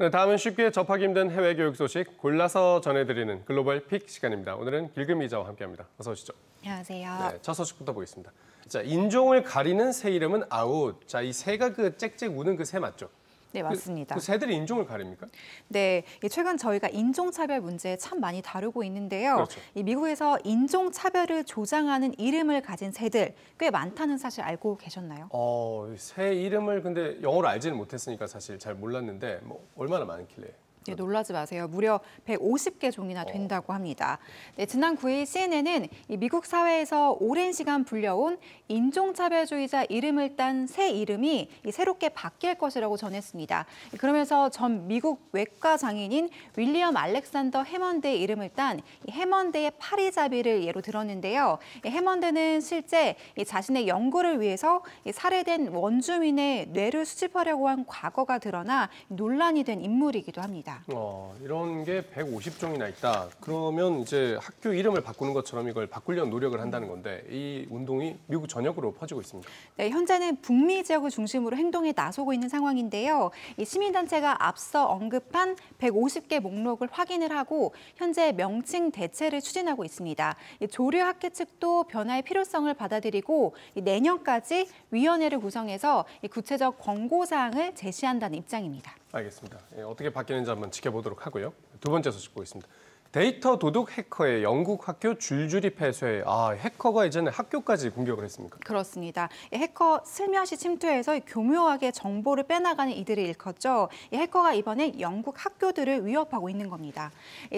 네, 다음은 쉽게 접하기 힘든 해외 교육 소식 골라서 전해드리는 글로벌 픽 시간입니다. 오늘은 길금 이자와 함께합니다. 어서 오시죠. 안녕하세요. 네, 첫 소식부터 보겠습니다. 자, 인종을 가리는 새 이름은 아웃. 자, 이 새가 그 짹짹 우는 그 새 맞죠? 네, 그, 맞습니다. 그, 그 새들이 인종을 가립니까? 네, 최근 저희가 인종차별 문제 참 많이 다루고 있는데요. 그렇죠. 이 미국에서 인종차별을 조장하는 이름을 가진 새들 꽤 많다는 사실 알고 계셨나요? 어, 새 이름을 근데 영어로 알지는 못했으니까 사실 잘 몰랐는데 뭐 얼마나 많길래 네, 놀라지 마세요. 무려 150개 종이나 어. 된다고 합니다. 네, 지난 9일 CNN은 미국 사회에서 오랜 시간 불려온 인종차별주의자 이름을 딴 새 이름이 새롭게 바뀔 것이라고 전했습니다. 그러면서 전 미국 외과 장인인 윌리엄 알렉산더 해먼드의 이름을 딴 해먼드의 파리잡이를 예로 들었는데요. 해먼드는 실제 자신의 연구를 위해서 이 살해된 원주민의 뇌를 수집하려고 한 과거가 드러나 논란이 된 인물이기도 합니다. 어, 이런 게 150종이나 있다. 그러면 이제 학교 이름을 바꾸는 것처럼 이걸 바꾸려는 노력을 한다는 건데 이 운동이 미국 전역으로 퍼지고 있습니다. 네, 현재는 북미 지역을 중심으로 행동에 나서고 있는 상황인데요. 이 시민단체가 앞서 언급한 150개 목록을 확인을 하고 현재 명칭 대체를 추진하고 있습니다. 이 조류 학회 측도 변화의 필요성을 받아들이고 이 내년까지 위원회를 구성해서 이 구체적 권고 사항을 제시한다는 입장입니다. 알겠습니다. 예, 어떻게 바뀌는지 한번 지켜보도록 하고요. 두 번째 소식 보겠습니다. 데이터 도둑 해커의 영국 학교 줄줄이 폐쇄. 아, 해커가 이제는 학교까지 공격을 했습니까? 그렇습니다. 해커 슬며시 침투해서 교묘하게 정보를 빼나가는 이들을 일컫죠. 해커가 이번에 영국 학교들을 위협하고 있는 겁니다.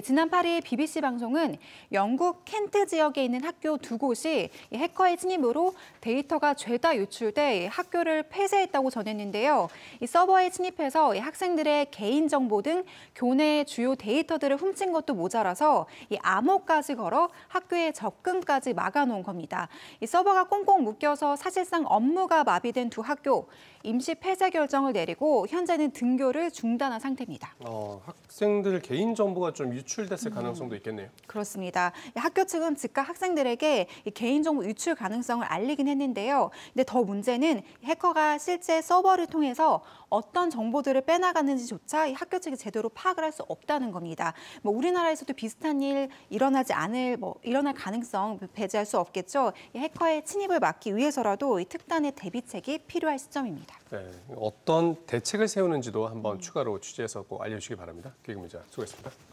지난 8일 BBC 방송은 영국 켄트 지역에 있는 학교 두 곳이 해커의 침입으로 데이터가 죄다 유출돼 학교를 폐쇄했다고 전했는데요. 서버에 침입해서 학생들의 개인정보 등 교내의 주요 데이터들을 훔친 것도 모자 모자라서 이 암호까지 걸어 학교에 접근까지 막아놓은 겁니다. 이 서버가 꽁꽁 묶여서 사실상 업무가 마비된 두 학교 임시 폐쇄 결정을 내리고 현재는 등교를 중단한 상태입니다. 어, 학생들 개인 정보가 좀 유출됐을 음. 가능성도 있겠네요. 그렇습니다. 학교 측은 즉각 학생들에게 개인 정보 유출 가능성을 알리긴 했는데요. 근데 더 문제는 해커가 실제 서버를 통해서 어떤 정보들을 빼나가는지조차 학교 측이 제대로 파악을 할 수 없다는 겁니다. 뭐 우리나라에서도 또 비슷한 일 일어나지 않을 뭐 일어날 가능성 배제할 수 없겠죠. 해커의 침입을 막기 위해서라도 특단의 대비책이 필요할 시점입니다. 네, 어떤 대책을 세우는지도 한번 음. 추가로 취재해서 꼭 알려주시기 바랍니다. 기금이자 수고했습니다.